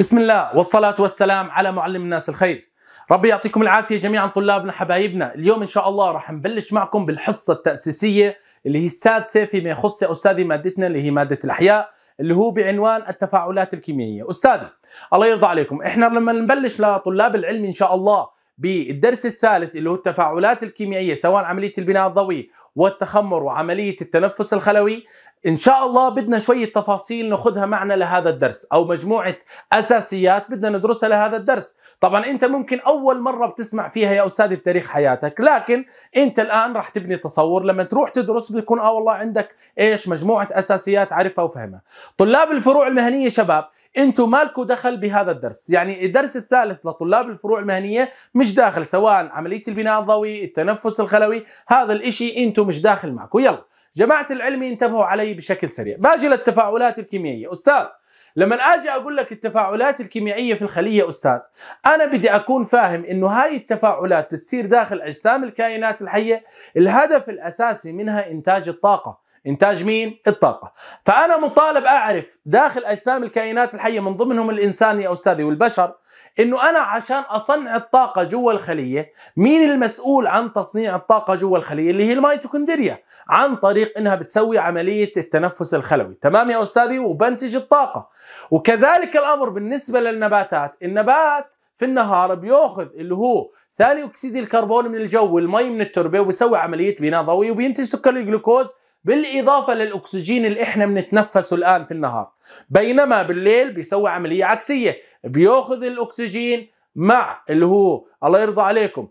بسم الله والصلاة والسلام على معلم الناس الخير ربي يعطيكم العافية جميعا طلابنا حبايبنا اليوم إن شاء الله رح نبلش معكم بالحصة التأسيسية اللي هي السادسة فيما يخص أستاذي مادتنا اللي هي مادة الأحياء اللي هو بعنوان التفاعلات الكيميائية أستاذي الله يرضى عليكم إحنا لما نبلش لطلاب العلم إن شاء الله بالدرس الثالث اللي هو التفاعلات الكيميائيه سواء عمليه البناء الضوئي والتخمر وعمليه التنفس الخلوي ان شاء الله بدنا شويه تفاصيل ناخذها معنا لهذا الدرس او مجموعه اساسيات بدنا ندرسها لهذا الدرس طبعا انت ممكن اول مره بتسمع فيها يا استاذي بتاريخ حياتك لكن انت الان راح تبني تصور لما تروح تدرس بيكون اه والله عندك ايش مجموعه اساسيات عارفها وفهمها طلاب الفروع المهنيه شباب انتم مالكم دخل بهذا الدرس يعني الدرس الثالث لطلاب الفروع المهنيه مش داخل سواء عمليه البناء الضوئي التنفس الخلوي هذا الاشي انتم مش داخل معكم يلا جماعه العلم انتبهوا علي بشكل سريع باجي للتفاعلات الكيميائيه استاذ لما اجي اقول لك التفاعلات الكيميائيه في الخليه استاذ انا بدي اكون فاهم انه هاي التفاعلات بتصير داخل اجسام الكائنات الحيه الهدف الاساسي منها انتاج الطاقه انتاج مين الطاقه فانا مطالب اعرف داخل اجسام الكائنات الحيه من ضمنهم الانسان يا استاذي والبشر انه انا عشان اصنع الطاقه جوا الخليه مين المسؤول عن تصنيع الطاقه جوا الخليه اللي هي الميتوكوندريا عن طريق انها بتسوي عمليه التنفس الخلوي تمام يا استاذي وبنتج الطاقه وكذلك الامر بالنسبه للنباتات النبات في النهار بياخذ اللي هو ثاني اكسيد الكربون من الجو والمي من التربه وبيسوي عمليه بناء ضوئي وبينتج سكر الجلوكوز بالاضافه للاكسجين اللي احنا بنتنفسه الان في النهار بينما بالليل بيسوي عمليه عكسيه بياخذ الاكسجين مع اللي هو الله يرضى عليكم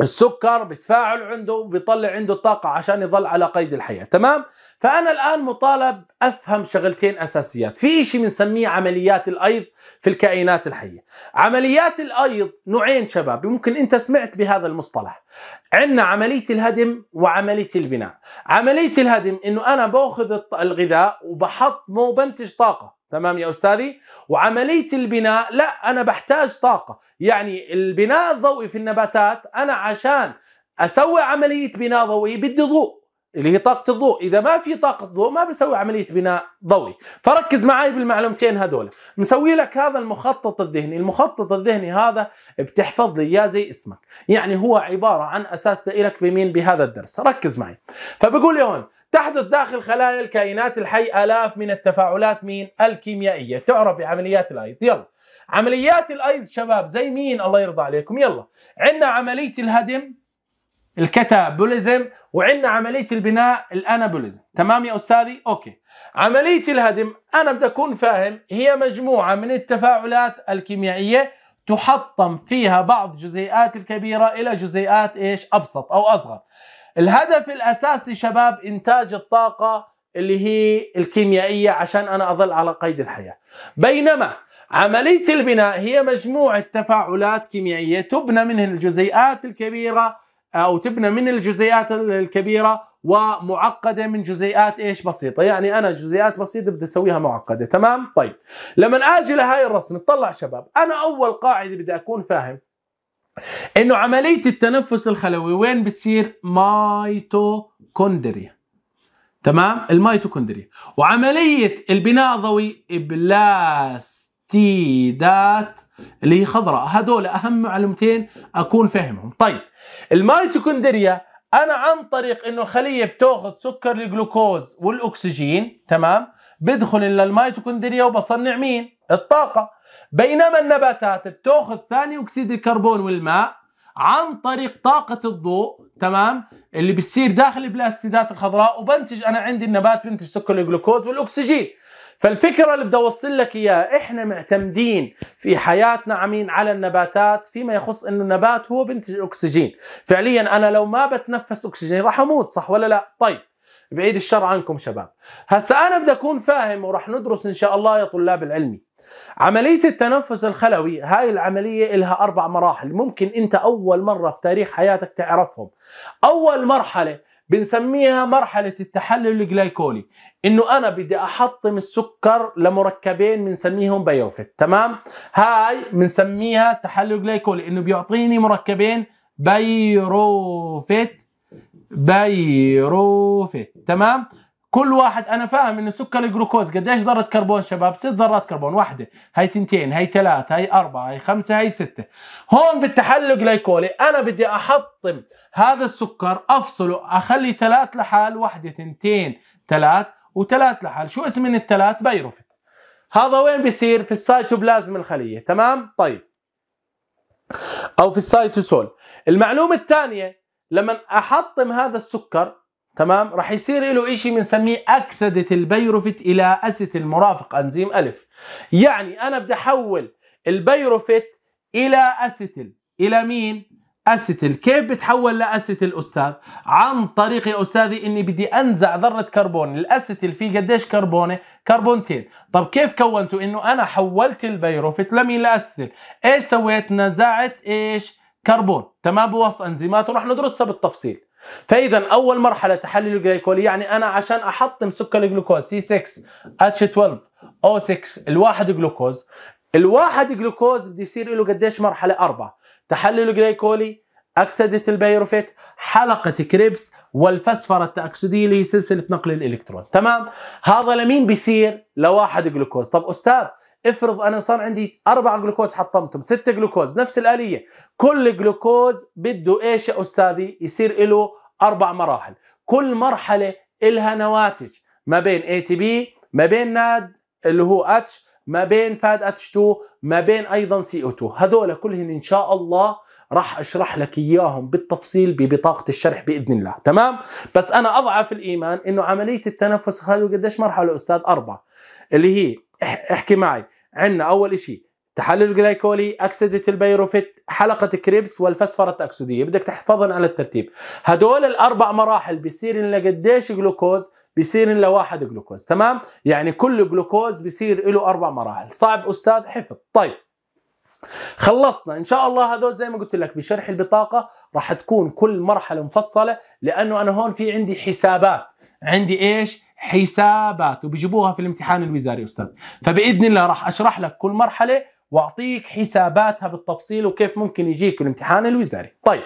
السكر بتفاعل عنده بيطلع عنده الطاقة عشان يظل على قيد الحياة تمام فأنا الآن مطالب أفهم شغلتين أساسيات في إشي بنسميه عمليات الأيض في الكائنات الحية عمليات الأيض نوعين شباب ممكن أنت سمعت بهذا المصطلح عندنا عملية الهدم وعملية البناء عملية الهدم أنه أنا بأخذ الغذاء وبحطمه وبنتج طاقة تمام يا أستاذي وعملية البناء لا أنا بحتاج طاقة يعني البناء الضوئي في النباتات أنا عشان أسوي عملية بناء ضوئي بدي ضوء اللي هي طاقة الضوء إذا ما في طاقة ضوء ما بسوي عملية بناء ضوئي فركز معي بالمعلومتين هذول مسوي لك هذا المخطط الذهني المخطط الذهني هذا بتحفظ لي إياه زي اسمك يعني هو عبارة عن أساس لك بمين بهذا الدرس ركز معي فبقول يا هون تحدث داخل خلايا الكائنات الحي آلاف من التفاعلات مين الكيميائية تعرف بعمليات الأيض يلا عمليات الأيض شباب زي مين الله يرضى عليكم يلا عندنا عملية الهدم الكتابوليزم وعندنا عملية البناء الأنابوليزم تمام يا أستاذي أوكي عملية الهدم أنا بدي أكون فاهم هي مجموعة من التفاعلات الكيميائية تحطم فيها بعض جزيئات الكبيرة إلى جزيئات إيش أبسط أو أصغر الهدف الأساسي شباب إنتاج الطاقة اللي هي الكيميائية عشان أنا أظل على قيد الحياة بينما عملية البناء هي مجموعة تفاعلات كيميائية تبنى منها الجزيئات الكبيرة أو تبنى من الجزيئات الكبيرة ومعقدة من جزيئات ايش بسيطة يعني أنا جزيئات بسيطة بدي أسويها معقدة تمام طيب لما أجي لهاي الرسم اطلع شباب أنا أول قاعدة بدي أكون فاهم انه عمليه التنفس الخلوي وين بتصير مايتوكوندريا تمام الميتوكوندريا وعمليه البناء الضوئي بلاستيدات اللي هي خضراء هذول اهم معلومتين اكون فاهمهم طيب الميتوكوندريا انا عن طريق انه الخليه بتاخذ سكر الجلوكوز والاكسجين تمام بدخل الى الميتوكوندريا وبصنع مين الطاقة بينما النباتات بتاخذ ثاني أكسيد الكربون والماء عن طريق طاقة الضوء تمام اللي بتصير داخل البلاستيدات الخضراء وبنتج أنا عندي النبات بنتج سكر الجلوكوز والأكسجين فالفكرة اللي بدي أوصل لك إياه إحنا معتمدين في حياتنا عمين على النباتات فيما يخص إنه النبات هو بنتج أكسجين فعليا أنا لو ما بتنفس أكسجين راح أموت صح ولا لا طيب بعيد الشر عنكم شباب هسا انا بدي اكون فاهم وراح ندرس ان شاء الله يا طلاب العلمي عملية التنفس الخلوي هاي العملية إلها أربع مراحل ممكن أنت أول مرة في تاريخ حياتك تعرفهم أول مرحلة بنسميها مرحلة التحلل الجلايكولي انه انا بدي احطم السكر لمركبين بنسميهم بيوفيت تمام هاي بنسميها تحلل جلايكولي انه بيعطيني مركبين بيروفيت بيروفيت تمام كل واحد انا فاهم ان سكر الجلوكوز قديش ذره كربون شباب ست ذرات كربون واحده هي تنتين هي ثلاثه هي اربعه هي خمسه هي سته هون بالتحلل جليكولي انا بدي احطم هذا السكر افصله اخلي ثلاث لحال واحده تنتين ثلاث وثلاث لحال شو اسم من الثلاث بيروفيت هذا وين بيصير في السيتوبلازم الخليه تمام طيب او في السيتوسول المعلومه الثانيه لما احطم هذا السكر تمام راح يصير له شيء بنسميه اكسده البيروفيت الى اسيت المرافق انزيم الف يعني انا بدي احول البيروفيت الى اسيتيل الى مين اسيتيل كيف بتحول لاسيتيل استاذ عن طريق يا استاذي اني بدي انزع ذره كربون الاسيتيل فيه قديش كربونه كربونتين طب كيف كونته انه انا حولت البيروفيت لمين لاسيتيل ايش سويت نزعت ايش كربون تمام بواسطة انزيمات ورح ندرسها بالتفصيل فاذا اول مرحله تحلل الجليكولي يعني انا عشان احطم سكر الجلوكوز سي 6 اتش 12 او 6 الواحد جلوكوز الواحد جلوكوز بده يصير له قديش مرحله اربعه تحلل الجليكولي اكسده البيروفيت حلقه كريبس والفسفره التاكسديه اللي هي سلسله نقل الالكترون تمام هذا لمين بيصير لواحد جلوكوز طب استاذ افرض انا صار عندي اربع جلوكوز حطمتهم ست جلوكوز نفس الاليه كل جلوكوز بده ايش يا استاذي يصير له اربع مراحل كل مرحله إلها نواتج ما بين اي تي بي ما بين ناد اللي هو اتش ما بين فاد اتش 2 ما بين ايضا سي او 2 هذول كلهم ان شاء الله راح اشرح لك اياهم بالتفصيل ببطاقه الشرح باذن الله تمام بس انا اضعف الايمان انه عمليه التنفس هذه قديش مرحله استاذ اربعه اللي هي احكي معي عندنا اول شيء تحلل الجلايكولي اكسده البيروفيت حلقه كريبس والفسفره الاكسديه بدك تحفظهم على الترتيب هدول الاربع مراحل بيصير لنا قديش جلوكوز بيصير لنا واحد جلوكوز تمام يعني كل جلوكوز بيصير له اربع مراحل صعب استاذ حفظ طيب خلصنا ان شاء الله هذول زي ما قلت لك بشرح البطاقه راح تكون كل مرحله مفصله لانه انا هون في عندي حسابات عندي ايش حسابات وبيجيبوها في الامتحان الوزاري استاذ فباذن الله راح اشرح لك كل مرحله واعطيك حساباتها بالتفصيل وكيف ممكن يجيك الامتحان الوزاري طيب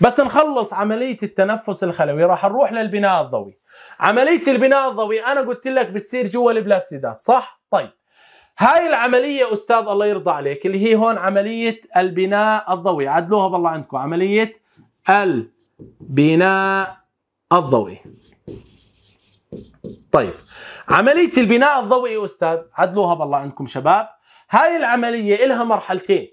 بس نخلص عمليه التنفس الخلوي راح نروح للبناء الضوئي عمليه البناء الضوئي انا قلت لك بتصير جوا البلاستيدات صح طيب هاي العملية أستاذ الله يرضى عليك اللي هي هون عملية البناء الضوئي عدلوها بالله عندكم عملية البناء الضوئي طيب عملية البناء الضوئي أستاذ عدلوها بالله عندكم شباب هاي العملية إلها مرحلتين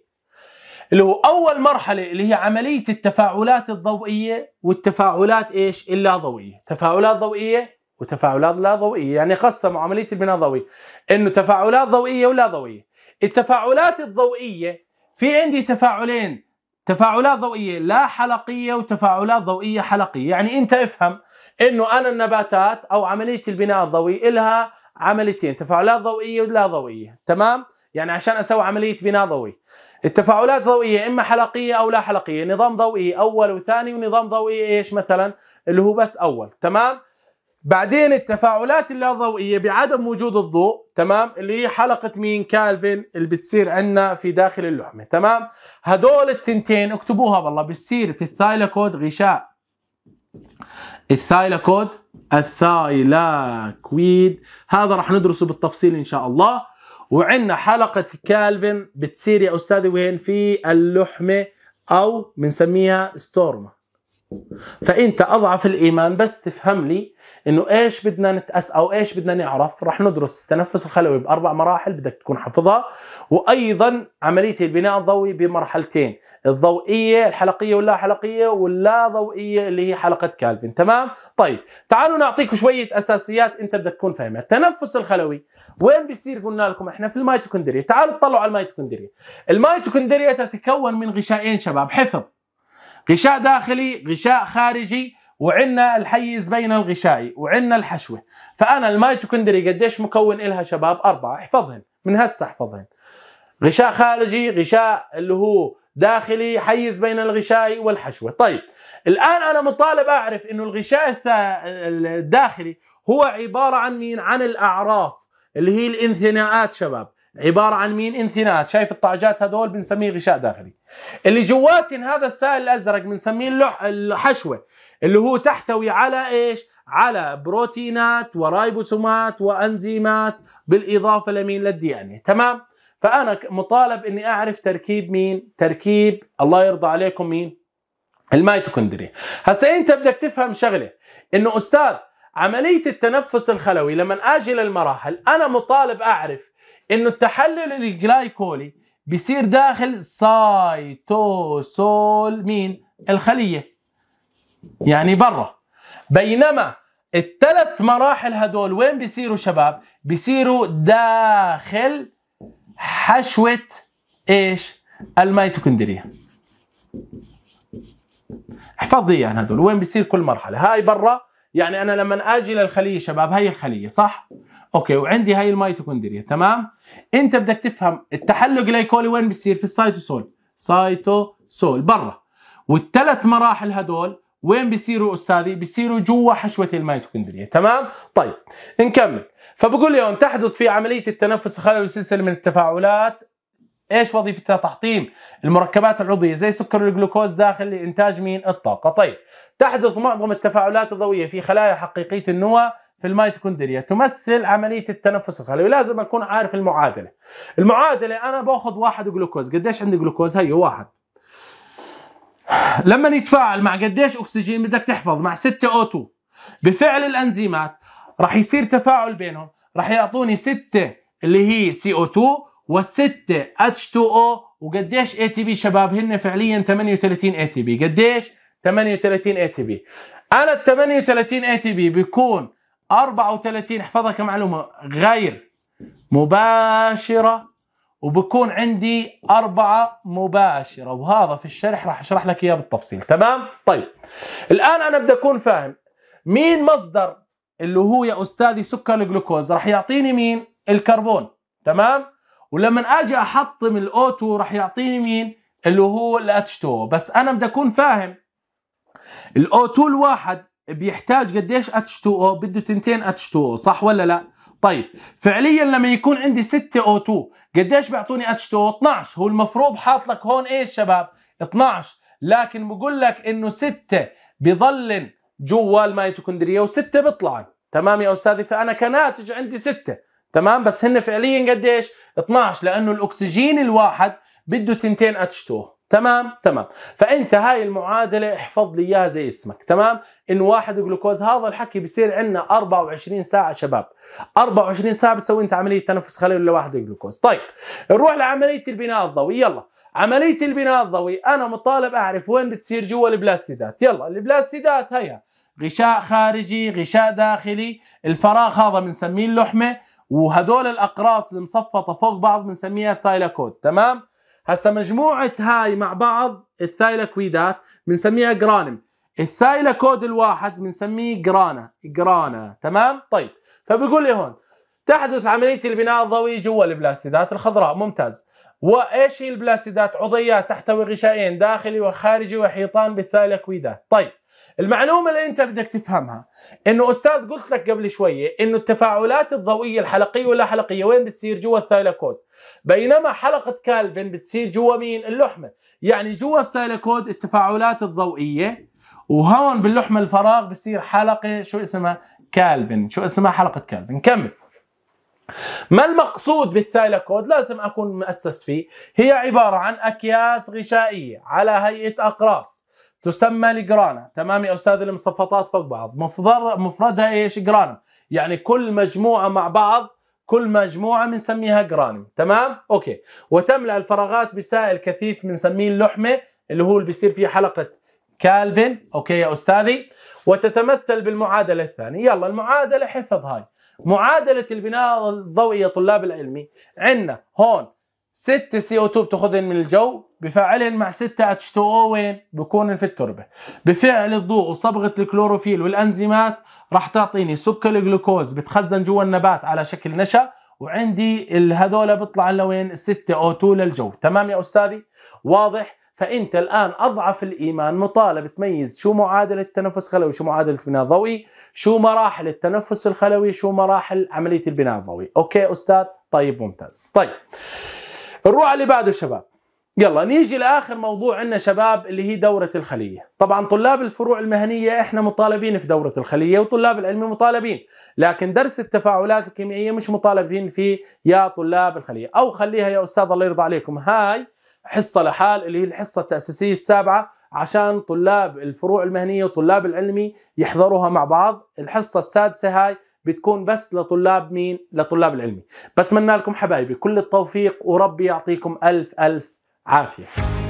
اللي هو أول مرحلة اللي هي عملية التفاعلات الضوئية والتفاعلات إيش اللا ضوئية تفاعلات ضوئية وتفاعلات لا ضوئية يعني قسموا عملية البناء الضوئي إنه تفاعلات ضوئية ولا ضوئية التفاعلات الضوئية في عندي تفاعلين تفاعلات ضوئيه لا حلقيه وتفاعلات ضوئيه حلقيه، يعني انت افهم انه انا النباتات او عمليه البناء الضوئي لها عمليتين، تفاعلات ضوئيه ولا ضوئيه، تمام؟ يعني عشان اسوي عمليه بناء ضوئي. التفاعلات الضوئيه اما حلقيه او لا حلقيه، نظام ضوئي اول وثاني ونظام ضوئي ايش مثلا؟ اللي هو بس اول، تمام؟ بعدين التفاعلات اللاضوئيه بعدم وجود الضوء تمام اللي هي حلقه مين كالفن اللي بتصير عندنا في داخل اللحمه تمام هدول التنتين اكتبوها والله بتصير في الثايلاكود غشاء الثايلاكود الثايلاكويد هذا راح ندرسه بالتفصيل ان شاء الله وعندنا حلقه كالفن بتصير يا استاذي وين في اللحمه او بنسميها ستورما فانت اضعف الايمان بس تفهم لي انه ايش بدنا نتأس او ايش بدنا نعرف رح ندرس التنفس الخلوي باربع مراحل بدك تكون حافظها وايضا عمليه البناء الضوئي بمرحلتين الضوئيه الحلقيه واللا حلقيه واللا ضوئيه اللي هي حلقه كالفن تمام طيب تعالوا نعطيكم شويه اساسيات انت بدك تكون فاهمها التنفس الخلوي وين بيصير قلنا لكم احنا في الميتوكوندريا تعالوا اطلعوا على الميتوكوندريا الميتوكوندريا تتكون من غشائين شباب حفظ غشاء داخلي غشاء خارجي وعندنا الحيز بين الغشائي وعندنا الحشوه فانا الميتوكندري قديش مكون إلها شباب اربعه احفظهن من هسه احفظهن غشاء خارجي غشاء اللي هو داخلي حيز بين الغشائي والحشوه طيب الان انا مطالب اعرف انه الغشاء الداخلي هو عباره عن مين عن الاعراف اللي هي الانثناءات شباب عبارة عن مين انثنات شايف الطعجات هذول بنسميه غشاء داخلي اللي جواتن هذا السائل الأزرق بنسميه الحشوة اللي هو تحتوي على إيش على بروتينات ورايبوسومات وأنزيمات بالإضافة لمين للدي ان إيه. تمام فأنا مطالب أني أعرف تركيب مين تركيب الله يرضى عليكم مين الميتوكوندريا هسا انت بدك تفهم شغله انه استاذ عملية التنفس الخلوي لما أجي للمراحل أنا مطالب أعرف إنه التحلل الجلايكولي بيصير داخل سايتوسول مين الخلية يعني برا بينما الثلاث مراحل هدول وين بيصيروا شباب بيصيروا داخل حشوة ايش الميتوكوندريا احفظ لي يعني هدول وين بيصير كل مرحلة هاي برا يعني انا لما اجي للخليه شباب هي الخليه صح اوكي وعندي هاي الميتوكوندريا تمام انت بدك تفهم التحلق الأيكولي وين بصير في السيتوسول سايتوسول برا والثلاث مراحل هدول وين بيصيروا استاذي بيصيروا جوا حشوه الميتوكوندريا تمام طيب نكمل فبقول لهم تحدث في عمليه التنفس خلال السلسله من التفاعلات ايش وظيفتها تحطيم المركبات العضويه زي سكر الجلوكوز داخل لانتاج مين الطاقه طيب تحدث معظم التفاعلات الضوئيه في خلايا حقيقيه النواه في الميتوكوندريا تمثل عمليه التنفس الخلوي لازم اكون عارف المعادله المعادله انا باخذ واحد جلوكوز قديش عندي جلوكوز هي واحد لما يتفاعل مع قديش اكسجين بدك تحفظ مع 6 او 2 بفعل الانزيمات راح يصير تفاعل بينهم راح يعطوني 6 اللي هي سي او 2 والستة H2O وقديش ATP شباب هن فعليا 38 ATP قديش 38 ATP انا ال 38 ATP بيكون 34 احفظها كمعلومة غير مباشرة وبكون عندي أربعة مباشرة وهذا في الشرح راح أشرح لك إياه بالتفصيل تمام؟ طيب الآن أنا بدي أكون فاهم مين مصدر اللي هو يا أستاذي سكر الجلوكوز راح يعطيني مين؟ الكربون تمام؟ ولما اجي احطم الاوتو راح يعطيني مين اللي هو الاتش 2 بس انا بدي اكون فاهم الاوتو الواحد بيحتاج قديش اتش تو او بده تنتين اتش تو او صح ولا لا طيب فعليا لما يكون عندي 6 او 2 قديش بيعطوني اتش تو او 12 هو المفروض حاط لك هون ايش شباب 12 لكن بقول لك انه 6 بضل جوا الميتوكوندريه و6 بيطلعن تمام يا استاذي فانا كناتج عندي 6 تمام بس هن فعليا قديش 12 لانه الاكسجين الواحد بده تنتين اتش2 تمام تمام فانت هاي المعادله احفظ لي اياها زي اسمك تمام ان واحد جلوكوز هذا الحكي بصير عندنا 24 ساعه شباب 24 ساعه بتسوي انت عمليه تنفس ولا واحد جلوكوز طيب نروح لعمليه البناء الضوئي يلا عمليه البناء الضوئي انا مطالب اعرف وين بتصير جوا البلاستيدات يلا البلاستيدات هيا غشاء خارجي غشاء داخلي الفراغ هذا بنسميه اللحمه وهدول الاقراص المصفطه فوق بعض بنسميها الثايلاكود تمام هسا مجموعه هاي مع بعض الثايلاكويدات بنسميها جرانم الثايلاكود الواحد بنسميه جرانا جرانا تمام طيب فبيقول لي هون تحدث عمليه البناء الضوئي جوا البلاستيدات الخضراء ممتاز وايش هي البلاستيدات عضيات تحتوي غشائين داخلي وخارجي وحيطان بالثايلاكويدات طيب المعلومه اللي انت بدك تفهمها انه استاذ قلت لك قبل شويه انه التفاعلات الضوئيه الحلقيه واللا حلقيه وين بتصير جوا الثايلاكود بينما حلقه كالفن بتصير جوا مين اللحمه يعني جوا الثايلاكود التفاعلات الضوئيه وهون باللحمه الفراغ بصير حلقه شو اسمها كالفن شو اسمها حلقه كالفن كمل ما المقصود بالثايلاكود لازم اكون مؤسس فيه هي عباره عن اكياس غشائيه على هيئه اقراص تسمى الجرانا تمام يا استاذ المصفطات فوق بعض مفردها ايش جرانم يعني كل مجموعه مع بعض كل مجموعه بنسميها جرانم تمام اوكي وتملا الفراغات بسائل كثيف بنسميه اللحمه اللي هو اللي بيصير فيه حلقه كالفن اوكي يا استاذي وتتمثل بالمعادله الثانيه يلا المعادله حفظ هاي معادله البناء الضوئي يا طلاب العلمي عندنا هون سته سي او 2 بتاخدهن من الجو بفعلهم مع سته اتش 2 او وين؟ بكونن في التربه. بفعل الضوء وصبغه الكلوروفيل والانزيمات راح تعطيني سكر الجلوكوز بتخزن جوا النبات على شكل نشا وعندي هذول بيطلع لوين؟ سته او 2 للجو، تمام يا استاذي؟ واضح؟ فانت الان اضعف الايمان مطالب تميز شو معادله التنفس الخلوي شو معادله البناء الضوئي شو مراحل التنفس الخلوي شو مراحل عمليه البناء الضوئي اوكي استاذ طيب ممتاز طيب نروح على اللي بعده شباب يلا نيجي لاخر موضوع عندنا شباب اللي هي دوره الخليه، طبعا طلاب الفروع المهنيه احنا مطالبين في دوره الخليه وطلاب العلم مطالبين، لكن درس التفاعلات الكيميائيه مش مطالبين فيه يا طلاب الخليه، او خليها يا استاذ الله يرضى عليكم هاي حصه لحال اللي هي الحصه التاسيسيه السابعه عشان طلاب الفروع المهنيه وطلاب العلمي يحضروها مع بعض، الحصه السادسه هاي بتكون بس لطلاب مين لطلاب العلمي بتمنى لكم حبايبي كل التوفيق وربي يعطيكم ألف ألف عافية